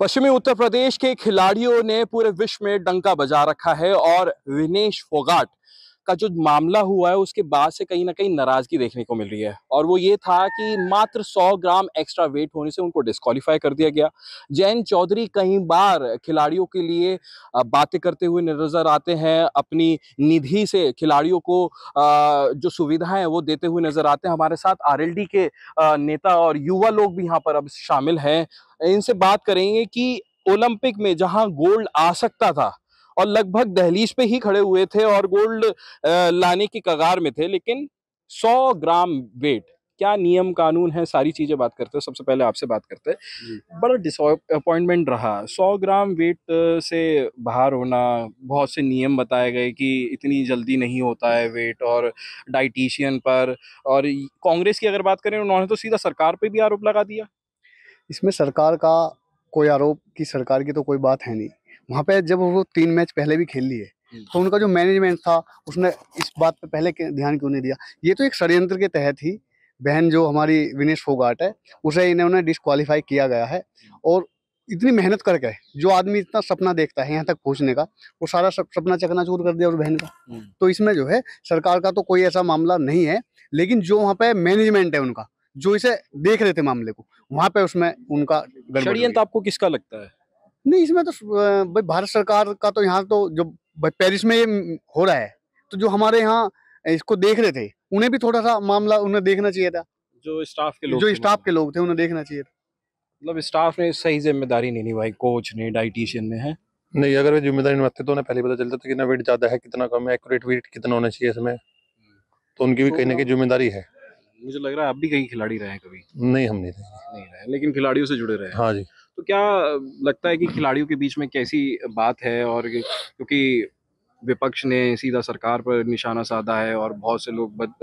पश्चिमी उत्तर प्रदेश के खिलाड़ियों ने पूरे विश्व में डंका बजा रखा है और विनेश फोगाट का जो मामला हुआ है उसके बाद से कहीं ना कहीं नाराजगी देखने को मिल रही है और वो ये था कि मात्र 100 ग्राम एक्स्ट्रा वेट होने से उनको डिस्कालीफाई कर दिया गया जैन चौधरी कई बार खिलाड़ियों के लिए बातें करते हुए नजर आते हैं अपनी निधि से खिलाड़ियों को जो सुविधाएं वो देते हुए नजर आते हैं हमारे साथ आर के नेता और युवा लोग भी यहाँ पर अब शामिल हैं इनसे बात करेंगे कि ओलंपिक में जहां गोल्ड आ सकता था और लगभग दहलीज पे ही खड़े हुए थे और गोल्ड लाने की कगार में थे लेकिन सौ ग्राम वेट क्या नियम कानून है सारी चीज़ें बात करते हैं सबसे पहले आपसे बात करते हैं बड़ा डिसअपॉइंटमेंट रहा सौ ग्राम वेट से बाहर होना बहुत से नियम बताए गए कि इतनी जल्दी नहीं होता है वेट और डाइटिशियन पर और कांग्रेस की अगर बात करें उन्होंने तो सीधा सरकार पर भी आरोप लगा दिया इसमें सरकार का कोई आरोप की सरकार की तो कोई बात है नहीं वहाँ पे जब वो तीन मैच पहले भी खेल लिए हम्म। तो उनका जो मैनेजमेंट था उसने इस बात पे पहले ध्यान क्यों नहीं दिया ये तो एक षडयंत्र के तहत ही बहन जो हमारी विनेश फोगाट है उसे इन्होंने डिसक्वालीफाई किया गया है और इतनी मेहनत करके जो आदमी इतना सपना देखता है यहाँ तक पहुँचने का वो सारा सपना चकना चूर कर दिया उस बहन का हम्म। तो इसमें जो है सरकार का तो कोई ऐसा मामला नहीं है लेकिन जो वहाँ पे मैनेजमेंट है उनका जो इसे देख रहे थे मामले को वहाँ पे उसमें उनका षडयंत्र आपको किसका लगता है नहीं इसमें तो भाई भारत सरकार का तो यहाँ तो जो पेरिस में ये हो रहा है तो जो हमारे यहाँ इसको देख रहे थे उन्हें भी थोड़ा सा मामला उन्हें देखना चाहिए था जो स्टाफ के लोग जो स्टाफ के लोग थे उन्हें देखना चाहिए था मतलब स्टाफ ने सही जिम्मेदारी नहीं निभाई कोच ने डाइटिशियन ने है नहीं अगर वे जिम्मेदारी निभाते तो उन्हें पहले पता चलता था कितना वेट ज्यादा है कितना कम है एक्यूरेट वेट कितना होना चाहिए इसमें तो उनकी भी तो कहीं ना कहीं जिम्मेदारी है मुझे लग रहा है अब भी कहीं खिलाड़ी रहे कभी नहीं हम नहीं रहे नहीं रहे लेकिन खिलाड़ियों से जुड़े रहे हाँ जी तो क्या लगता है कि खिलाड़ियों के बीच में कैसी बात है और क्योंकि विपक्ष ने सीधा सरकार पर निशाना साधा है और बहुत से लोग बद,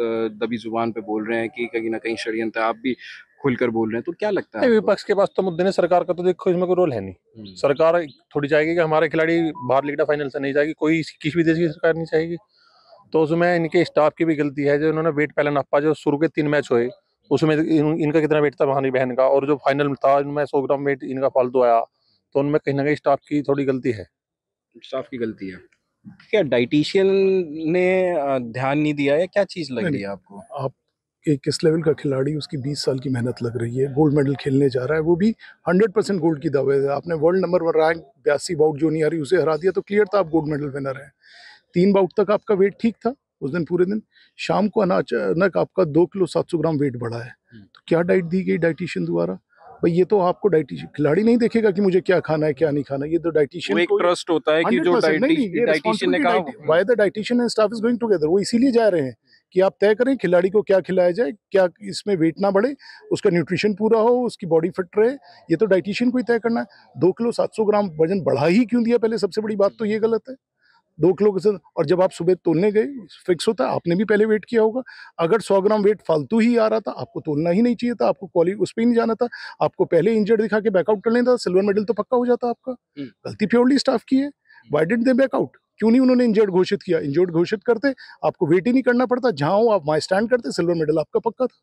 दबी जुबान पे बोल रहे हैं कि कहीं ना कहीं षडयंत्र आप भी खुलकर बोल रहे हैं तो क्या लगता है विपक्ष के पास तो मुद्दे ने सरकार का तो देखो इसमें कोई रोल है नहीं हम्म। सरकार थोड़ी चाहेगी कि हमारे खिलाड़ी बाहर लिखा फाइनल से नहीं जाएगी कोई किसी भी देश की सरकार नहीं चाहेगी तो उसमें इनके स्टाफ की भी गलती है जो इन्होंने वेट पहले नापा जो शुरू के तीन मैच हुए उसमें इन, इनका कितना वेट था महानी बहन का और जो फाइनल था इनमें सौ ग्राम वेट इनका फालतू तो आया तो उनमें कहीं ना कहीं स्टाफ की थोड़ी गलती है स्टाफ की गलती है क्या डाइटिशियन ने ध्यान नहीं दिया है क्या चीज़ लग रही है आपको आप एक किस लेवल का खिलाड़ी उसकी 20 साल की मेहनत लग रही है गोल्ड मेडल खेलने जा रहा है वो भी 100 परसेंट गोल्ड की दावे है आपने वर्ल्ड नंबर वन रैंक बयासी बाउट जो नहीं आ रही उसे हरा दिया तो क्लियर था आप गोल्ड मेडल विनर हैं तीन बाउट तक आपका वेट ठीक था उस दिन पूरे दिन शाम को अनाच अचानक आपका दो किलो सात सौ ग्राम वेट बढ़ा है हम्म। तो क्या डाइट दी गई डाइटिशियन द्वारा भाई ये तो आपको डाइटिशियन खिलाड़ी नहीं देखेगा कि मुझे क्या खाना है क्या नहीं खाना ये तो डाइटिशियन एक ट्रस्ट होता है कि जो डाइटिशियन ने कहा by the dietitian and staff is going together वो इसीलिए जा रहे हैं कि आप तय करें खिलाड़ी को क्या खिलाया जाए क्या इसमें वेट ना बढ़े उसका न्यूट्रिशन पूरा हो उसकी बॉडी फिट रहे ये तो डाइटिशियन को ही तय करना है दो किलो सात सौ ग्राम वजन बढ़ा ही क्यों दिया पहले सबसे बड़ी बात तो ये गलत है दो किलो साथ और जब आप सुबह तोलने गए फिक्स होता है आपने भी पहले वेट किया होगा अगर सौ ग्राम वेट फालतू ही आ रहा था आपको तोलना ही नहीं चाहिए था आपको क्वालिटी उस पर ही नहीं जाना था आपको पहले इंजर्ड दिखा के बैकआउट कर लेना था सिल्वर मेडल तो पक्का हो जाता आपका हम्म। गलती प्योरली स्टाफ की है वाई डेंट दे बैकआउट क्यों नहीं उन्होंने इंजर्ड घोषित किया इंजर्ड घोषित करते आपको वेट ही नहीं करना पड़ता जहाँ हो आप माई स्टैंड करते सिल्वर मेडल आपका पक्का था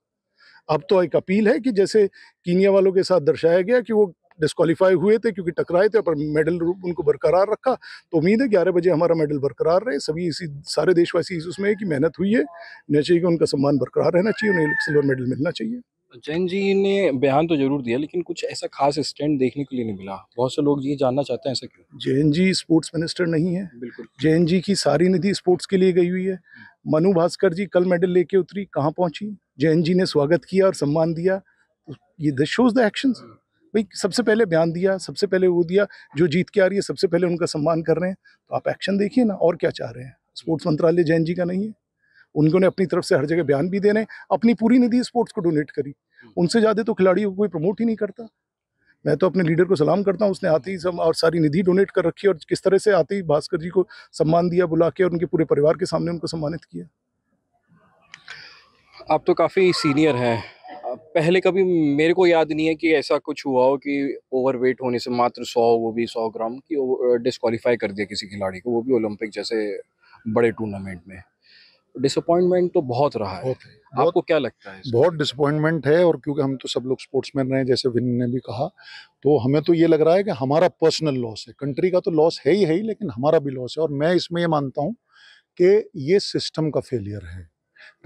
अब तो एक अपील है कि जैसे कीनिया वालों के साथ दर्शाया गया कि वो डिस्कालीफाई हुए थे क्योंकि टकराए थे पर मेडल उनको बरकरार रखा तो उम्मीद है ग्यारह बजे हमारा मेडल बरकरार रहे सभी इसी सारे देशवासी इस उसमें कि मेहनत हुई है होना चाहिए कि उनका सम्मान बरकरार रहना चाहिए उन्हें सिल्वर मेडल मिलना चाहिए जैन जी ने बयान तो जरूर दिया लेकिन कुछ ऐसा खास स्टैंड देखने के लिए नहीं मिला बहुत से लोग ये जानना चाहते हैं ऐसा क्यों जैन जी स्पोर्ट्स मिनिस्टर नहीं है बिल्कुल जैन जी की सारी निधि स्पोर्ट्स के लिए गई हुई है मनु भास्कर जी कल मेडल लेके उतरी कहाँ पहुंची जैन जी ने स्वागत किया और सम्मान दिया ये दिस शोज द एक्शन भाई सबसे पहले बयान दिया सबसे पहले वो दिया जो जीत के आ रही है सबसे पहले उनका सम्मान कर रहे हैं तो आप एक्शन देखिए ना और क्या चाह रहे हैं स्पोर्ट्स मंत्रालय जैन जी का नहीं है उनको ने अपनी तरफ से हर जगह बयान भी दे रहे हैं अपनी पूरी निधि स्पोर्ट्स को डोनेट करी हम्म। उनसे ज़्यादा तो खिलाड़ियों को कोई प्रमोट ही नहीं करता मैं तो अपने लीडर को सलाम करता हूँ उसने आते ही सब और सारी निधि डोनेट कर रखी और किस तरह से आते ही भास्कर जी को सम्मान दिया बुला के और उनके पूरे परिवार के सामने उनको सम्मानित किया आप तो काफ़ी सीनियर हैं पहले कभी मेरे को याद नहीं है कि ऐसा कुछ हुआ हो कि ओवरवेट होने से मात्र सौ वो भी सौ ग्राम की डिसक्वालीफाई कर दिया किसी खिलाड़ी को वो भी ओलंपिक जैसे बड़े टूर्नामेंट में डिसअपॉइंटमेंट तो बहुत रहा है बहुत, आपको क्या लगता है बहुत डिसअपॉइंटमेंट है और क्योंकि हम तो सब लोग स्पोर्ट्समैन रहे जैसे विन ने भी कहा तो हमें तो ये लग रहा है कि हमारा पर्सनल लॉस है कंट्री का तो लॉस है ही है ही लेकिन हमारा भी लॉस है और मैं इसमें ये मानता हूँ कि ये सिस्टम का फेलियर है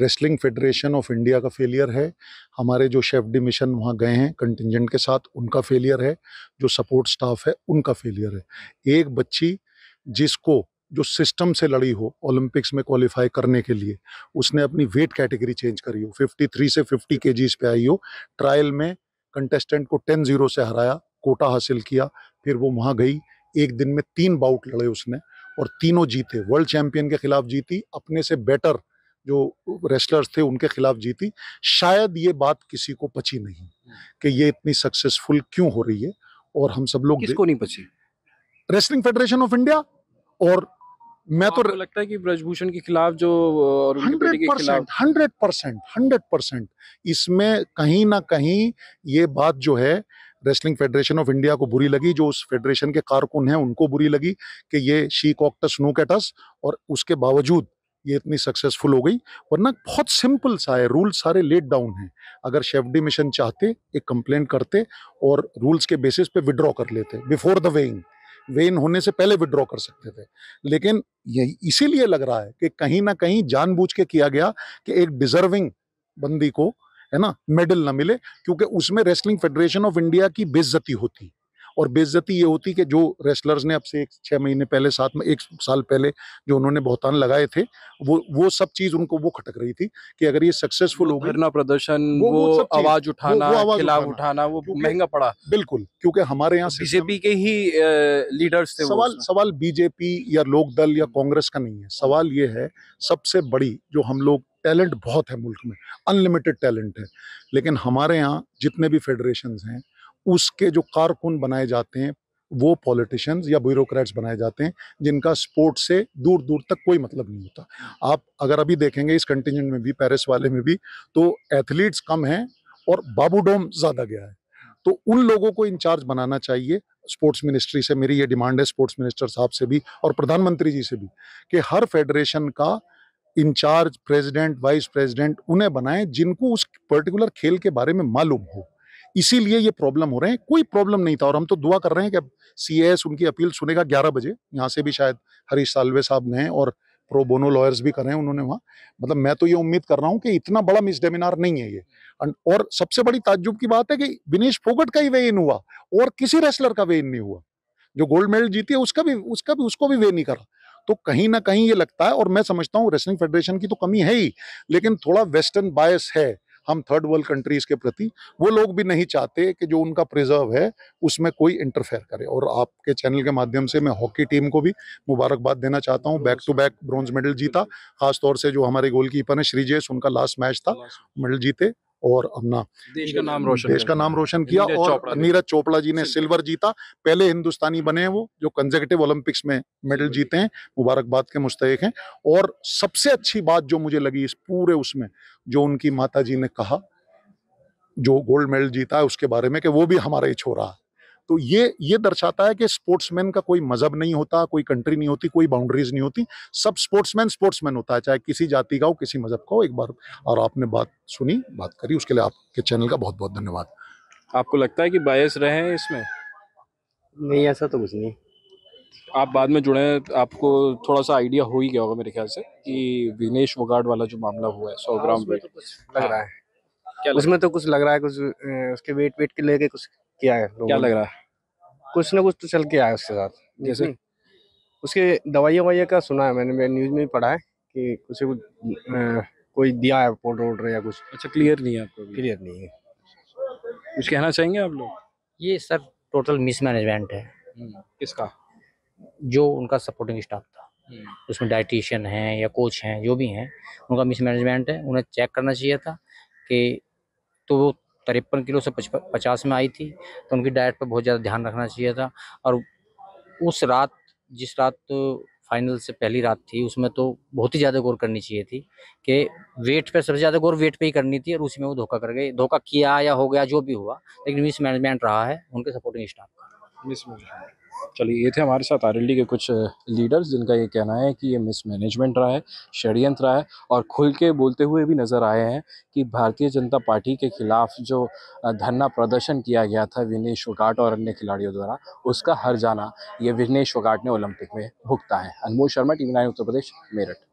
रेसलिंग फेडरेशन ऑफ इंडिया का फेलियर है हमारे जो शेफ डी मिशन वहाँ गए हैं कंटिजेंट के साथ उनका फेलियर है जो सपोर्ट स्टाफ है उनका फेलियर है एक बच्ची जिसको जो सिस्टम से लड़ी हो ओलंपिक्स में क्वालिफाई करने के लिए उसने अपनी वेट कैटेगरी चेंज करी हो 53 से 50 के पे आई हो ट्रायल में कंटेस्टेंट को 10 जीरो से हराया कोटा हासिल किया फिर वो वहाँ गई एक दिन में तीन बाउट लड़े उसने और तीनों जीते वर्ल्ड चैंपियन के खिलाफ जीती अपने से बेटर जो रेसलर्स थे उनके खिलाफ जीती शायद ये बात किसी को पची नहीं कि ये इतनी सक्सेसफुल क्यों हो रही है और हम सब लोग किसको नहीं पची रेसलिंग फेडरेशन ऑफ इंडिया और मैं तो लगता है कि ब्रजभूषण के खिलाफ जो hundred percent hundred percent hundred percent इसमें कहीं ना कहीं ये बात जो है रेसलिंग फेडरेशन ऑफ इंडिया को बुरी लगी जो उस फेडरेशन के कारकुन हैं उनको बुरी लगी कि ये शी कॉक्टस नो कैटस और उसके बावजूद ये इतनी सक्सेसफुल हो गई वरना बहुत सिंपल सा है रूल्स सारे लेट डाउन हैं अगर डी मिशन चाहते एक कंप्लेंट करते और रूल्स के बेसिस पे विड्रॉ कर लेते बिफोर द वेइंग वेन होने से पहले विड्रॉ कर सकते थे लेकिन यही इसीलिए लग रहा है कि कहीं ना कहीं जानबूझ के किया गया कि एक डिजर्विंग बंदी को है ना मेडल ना मिले क्योंकि उसमें रेसलिंग फेडरेशन ऑफ इंडिया की बेज्जती होती और बेजती ये होती कि जो रेसलर्स ने अब से एक छः महीने पहले साथ में एक साल पहले जो उन्होंने बहुतान लगाए थे वो वो सब चीज़ उनको वो खटक रही थी कि अगर ये सक्सेसफुल हो गया प्रदर्शन वो, वो, वो आवाज़ उठाना खिलाफ उठाना, उठाना वो महंगा पड़ा बिल्कुल क्योंकि हमारे यहाँ बीजेपी के ही लीडर्स थे सवाल सवाल बीजेपी या लोकदल या कांग्रेस का नहीं है सवाल ये है सबसे बड़ी जो हम लोग टैलेंट बहुत है मुल्क में अनलिमिटेड टैलेंट है लेकिन हमारे यहाँ जितने भी फेडरेशन हैं उसके जो कारकुन बनाए जाते हैं वो पॉलिटिशियंस या ब्यूरोक्रेट्स बनाए जाते हैं जिनका स्पोर्ट से दूर दूर तक कोई मतलब नहीं होता आप अगर अभी देखेंगे इस कंटिजेंट में भी पेरिस वाले में भी तो एथलीट्स कम हैं और बाबूडोम ज़्यादा गया है तो उन लोगों को इंचार्ज बनाना चाहिए स्पोर्ट्स मिनिस्ट्री से मेरी ये डिमांड है स्पोर्ट्स मिनिस्टर साहब से भी और प्रधानमंत्री जी से भी कि हर फेडरेशन का इंचार्ज प्रेसिडेंट वाइस प्रेसिडेंट उन्हें बनाएं जिनको उस पर्टिकुलर खेल के बारे में मालूम हो इसीलिए ये प्रॉब्लम हो रहे हैं कोई प्रॉब्लम नहीं था और हम तो दुआ कर रहे हैं कि सी उनकी अपील सुनेगा ग्यारह बजे यहाँ से भी शायद हरीश सालवे साहब ने और प्रो बोनो लॉयर्स भी कर रहे हैं उन्होंने वहाँ मतलब मैं तो ये उम्मीद कर रहा हूँ कि इतना बड़ा मिसडेमिनार नहीं है ये और सबसे बड़ी ताज्जुब की बात है कि विनेश फोगट का ही वे इन हुआ और किसी रेसलर का वे इन नहीं हुआ जो गोल्ड मेडल जीती है उसका भी उसका भी उसको भी वे नहीं करा तो कहीं ना कहीं ये लगता है और मैं समझता हूँ रेसलिंग फेडरेशन की तो कमी है ही लेकिन थोड़ा वेस्टर्न बायस है हम थर्ड वर्ल्ड कंट्रीज के प्रति वो लोग भी नहीं चाहते कि जो उनका प्रिजर्व है उसमें कोई इंटरफेयर करे और आपके चैनल के माध्यम से मैं हॉकी टीम को भी मुबारकबाद देना चाहता हूँ back to back bronze medal जीता खासतौर से जो हमारे गोलकीपर हैं श्रीजेश उनका लास्ट मैच था मेडल जीते और अपना देश का नाम रोशन देश का नाम रोशन किया और नीरज चोपड़ा जी ने सिल्वर जीता पहले हिंदुस्तानी बने हैं वो जो कंजेकेटिव ओलंपिक्स में मेडल जीते हैं मुबारकबाद के मुस्तक हैं और सबसे अच्छी बात जो मुझे लगी इस पूरे उसमें जो उनकी माता जी ने कहा जो गोल्ड मेडल जीता है उसके बारे में कि वो भी हमारा ही छोरा है तो ये ये दर्शाता है कि स्पोर्ट्समैन का कोई मजहब नहीं होता कोई कंट्री नहीं होती कोई बाउंड्रीज नहीं होती सब स्पोर्ट्समैन स्पोर्ट्समैन होता है चाहे किसी जाति का हो किसी मजहब का हो एक बार और आपने बात सुनी बात करी उसके लिए आपके चैनल का बहुत बहुत धन्यवाद आपको लगता है कि बायस रहे हैं इसमें नहीं ऐसा तो कुछ नहीं आप बाद में जुड़े आपको थोड़ा सा आइडिया हो ही गया होगा मेरे ख्याल से कि विनेश वगाड वाला जो मामला हुआ है सौ हाँ, ग्राम वेट तो कुछ लग रहा है हाँ। क्या उसमें तो कुछ लग रहा है कुछ उसके वेट वेट के लेके कुछ किया है क्या लग रहा है कुछ ना कुछ तो चल के आया उसके साथ जैसे हम्म। उसके दवाइयाँ वाइया का सुना है मैंने मैं न्यूज़ में भी पढ़ा है कि कुछ कुछ कोई दिया है पोर्ट वोटर या कुछ अच्छा क्लियर नहीं है आपको क्लियर नहीं है कुछ कहना चाहेंगे आप लोग ये सर टोटल मिसमैनेजमेंट है हम्म, किसका जो उनका सपोर्टिंग स्टाफ था हम्म। उसमें डाइटिशियन हैं या कोच हैं जो भी हैं उनका मिसमैनेजमेंट है उन्हें चेक करना चाहिए था कि तो वो तिरपन किलो से पचास में आई थी तो उनकी डाइट पर बहुत ज़्यादा ध्यान रखना चाहिए था और उस रात जिस रात तो फाइनल से पहली रात थी उसमें तो बहुत ही ज़्यादा गौर करनी चाहिए थी कि वेट पर सबसे ज़्यादा गौर वेट पे ही करनी थी और उसी में वो धोखा कर गए धोखा किया या हो गया जो भी हुआ लेकिन मिस मैनेजमेंट रहा है उनके सपोर्टिंग स्टाफ का मिस मैनेजमेंट चलिए ये थे हमारे साथ आर के कुछ लीडर्स जिनका ये कहना है कि ये मिसमैनेजमेंट रहा है षडयंत्र रहा है और खुल के बोलते हुए भी नज़र आए हैं कि भारतीय जनता पार्टी के खिलाफ जो धरना प्रदर्शन किया गया था विनेश फोगाट और अन्य खिलाड़ियों द्वारा उसका हर जाना ये विनेश फोगाट ने ओलंपिक में भुगता है अनमोल शर्मा टीवी नाइन उत्तर प्रदेश मेरठ